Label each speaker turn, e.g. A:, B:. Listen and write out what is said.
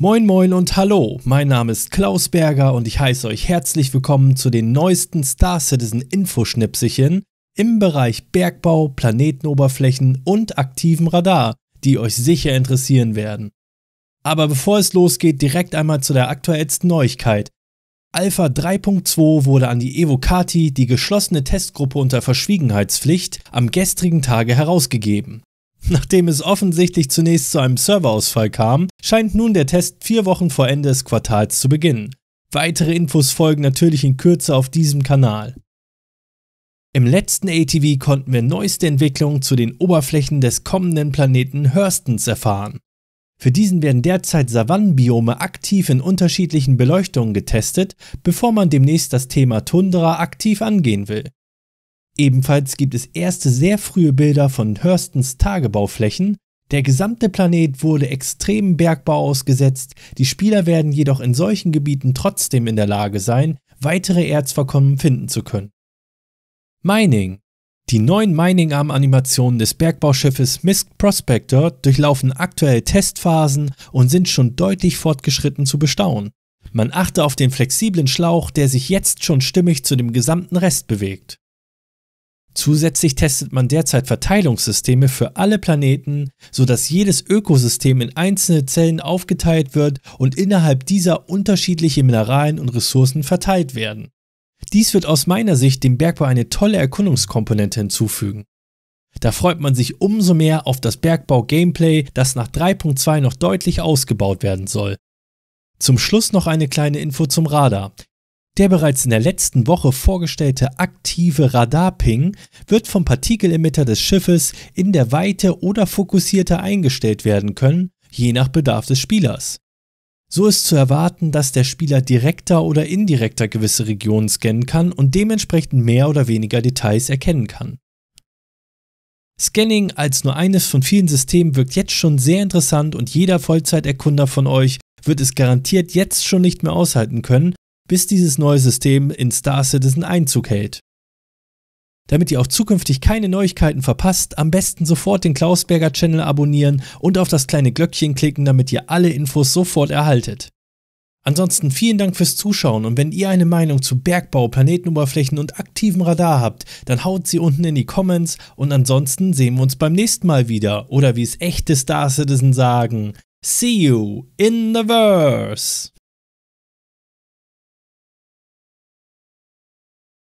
A: Moin moin und hallo, mein Name ist Klaus Berger und ich heiße euch herzlich willkommen zu den neuesten Star Citizen Infoschnipsichen im Bereich Bergbau, Planetenoberflächen und aktivem Radar, die euch sicher interessieren werden. Aber bevor es losgeht, direkt einmal zu der aktuellsten Neuigkeit. Alpha 3.2 wurde an die Evocati, die geschlossene Testgruppe unter Verschwiegenheitspflicht, am gestrigen Tage herausgegeben. Nachdem es offensichtlich zunächst zu einem Serverausfall kam, scheint nun der Test vier Wochen vor Ende des Quartals zu beginnen. Weitere Infos folgen natürlich in Kürze auf diesem Kanal. Im letzten ATV konnten wir neueste Entwicklungen zu den Oberflächen des kommenden Planeten Hurstons erfahren. Für diesen werden derzeit Savannenbiome aktiv in unterschiedlichen Beleuchtungen getestet, bevor man demnächst das Thema Tundra aktiv angehen will. Ebenfalls gibt es erste sehr frühe Bilder von Hurstons Tagebauflächen. Der gesamte Planet wurde extremem Bergbau ausgesetzt, die Spieler werden jedoch in solchen Gebieten trotzdem in der Lage sein, weitere Erzvorkommen finden zu können. Mining die neuen Mining-Arm-Animationen des Bergbauschiffes Misk Prospector durchlaufen aktuell Testphasen und sind schon deutlich fortgeschritten zu bestaunen. Man achte auf den flexiblen Schlauch, der sich jetzt schon stimmig zu dem gesamten Rest bewegt. Zusätzlich testet man derzeit Verteilungssysteme für alle Planeten, sodass jedes Ökosystem in einzelne Zellen aufgeteilt wird und innerhalb dieser unterschiedliche Mineralien und Ressourcen verteilt werden. Dies wird aus meiner Sicht dem Bergbau eine tolle Erkundungskomponente hinzufügen. Da freut man sich umso mehr auf das Bergbau-Gameplay, das nach 3.2 noch deutlich ausgebaut werden soll. Zum Schluss noch eine kleine Info zum Radar. Der bereits in der letzten Woche vorgestellte aktive Radarping wird vom Partikelemitter des Schiffes in der Weite oder fokussierter eingestellt werden können, je nach Bedarf des Spielers. So ist zu erwarten, dass der Spieler direkter oder indirekter gewisse Regionen scannen kann und dementsprechend mehr oder weniger Details erkennen kann. Scanning als nur eines von vielen Systemen wirkt jetzt schon sehr interessant und jeder Vollzeiterkunder von euch wird es garantiert jetzt schon nicht mehr aushalten können, bis dieses neue System in Star Citizen Einzug hält. Damit ihr auch zukünftig keine Neuigkeiten verpasst, am besten sofort den Klausberger Channel abonnieren und auf das kleine Glöckchen klicken, damit ihr alle Infos sofort erhaltet. Ansonsten vielen Dank fürs Zuschauen und wenn ihr eine Meinung zu Bergbau, Planetenoberflächen und aktivem Radar habt, dann haut sie unten in die Comments und ansonsten sehen wir uns beim nächsten Mal wieder oder wie es echte Star Citizen sagen, see you in the verse!